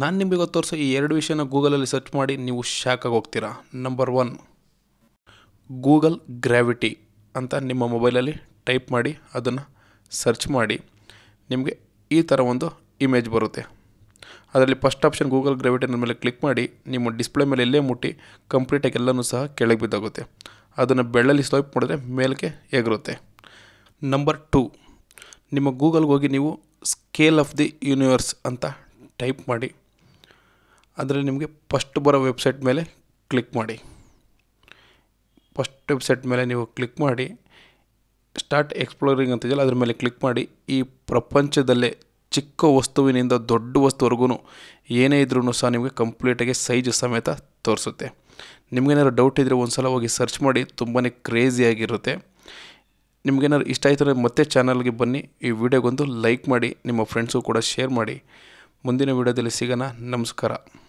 ನಾನು ನಿಮಗೆ ತೋರಿಸೋ ಈ ಎರಡು ವಿಷಯನ ಗೂಗಲಲ್ಲಿ ಸರ್ಚ್ ಮಾಡಿ ನೀವು ಶಾಕಾಗಿ ಹೋಗ್ತೀರಾ ನಂಬರ್ ಒನ್ ಗೂಗಲ್ ಗ್ರಾವಿಟಿ ಅಂತ ನಿಮ್ಮ ಮೊಬೈಲಲ್ಲಿ ಟೈಪ್ ಮಾಡಿ ಅದನ್ನು ಸರ್ಚ್ ಮಾಡಿ ನಿಮಗೆ ಈ ಥರ ಒಂದು ಇಮೇಜ್ ಬರುತ್ತೆ ಅದರಲ್ಲಿ ಫಸ್ಟ್ ಆಪ್ಷನ್ ಗೂಗಲ್ ಗ್ರಾವಿಟಿ ಗ್ರಾವಿಟಿನ ಮೇಲೆ ಕ್ಲಿಕ್ ಮಾಡಿ ನಿಮ್ಮ ಡಿಸ್ಪ್ಲೇ ಮೇಲೆ ಎಲ್ಲೇ ಮುಟ್ಟಿ ಕಂಪ್ಲೀಟಾಗಿ ಎಲ್ಲನೂ ಸಹ ಕೆಳಗೆ ಬಿದ್ದಾಗುತ್ತೆ ಅದನ್ನು ಬೆಳ್ಳಲ್ಲಿ ಸ್ವೈಪ್ ಮಾಡಿದ್ರೆ ಮೇಲಕ್ಕೆ ಎಗರುತ್ತೆ ನಂಬರ್ ಟೂ ನಿಮ್ಮ ಗೂಗಲ್ಗೆ ಹೋಗಿ ನೀವು ಸ್ಕೇಲ್ ಆಫ್ ದಿ ಯೂನಿವರ್ಸ್ ಅಂತ ಟೈಪ್ ಮಾಡಿ ಅದರಲ್ಲಿ ನಿಮಗೆ ಫಸ್ಟ್ ಬರೋ ವೆಬ್ಸೈಟ್ ಮೇಲೆ ಕ್ಲಿಕ್ ಮಾಡಿ ಫಸ್ಟ್ ವೆಬ್ಸೈಟ್ ಮೇಲೆ ನೀವು ಕ್ಲಿಕ್ ಮಾಡಿ ಸ್ಟಾರ್ಟ್ ಎಕ್ಸ್ಪ್ಲೋರಿಂಗ್ ಅಂತ ಇದೆಯಲ್ಲ ಅದ್ರ ಮೇಲೆ ಕ್ಲಿಕ್ ಮಾಡಿ ಈ ಪ್ರಪಂಚದಲ್ಲೇ ಚಿಕ್ಕ ವಸ್ತುವಿನಿಂದ ದೊಡ್ಡ ವಸ್ತುವರೆಗೂ ಏನೇ ಇದ್ರೂ ಸಹ ನಿಮಗೆ ಕಂಪ್ಲೀಟಾಗಿ ಸೈಜ್ ಸಮೇತ ತೋರಿಸುತ್ತೆ ನಿಮಗೇನಾದ್ರು ಡೌಟ್ ಇದ್ದರೆ ಒಂದು ಸಲ ಹೋಗಿ ಸರ್ಚ್ ಮಾಡಿ ತುಂಬಾ ಕ್ರೇಜಿಯಾಗಿರುತ್ತೆ ನಿಮಗೇನಾದ್ರು ಇಷ್ಟ ಆಯ್ತು ಅಂದರೆ ಮತ್ತೆ ಚಾನಲ್ಗೆ ಬನ್ನಿ ಈ ವಿಡಿಯೋಗೊಂದು ಲೈಕ್ ಮಾಡಿ ನಿಮ್ಮ ಫ್ರೆಂಡ್ಸು ಕೂಡ ಶೇರ್ ಮಾಡಿ ಮುಂದಿನ ವಿಡಿಯೋದಲ್ಲಿ ಸಿಗೋಣ ನಮಸ್ಕಾರ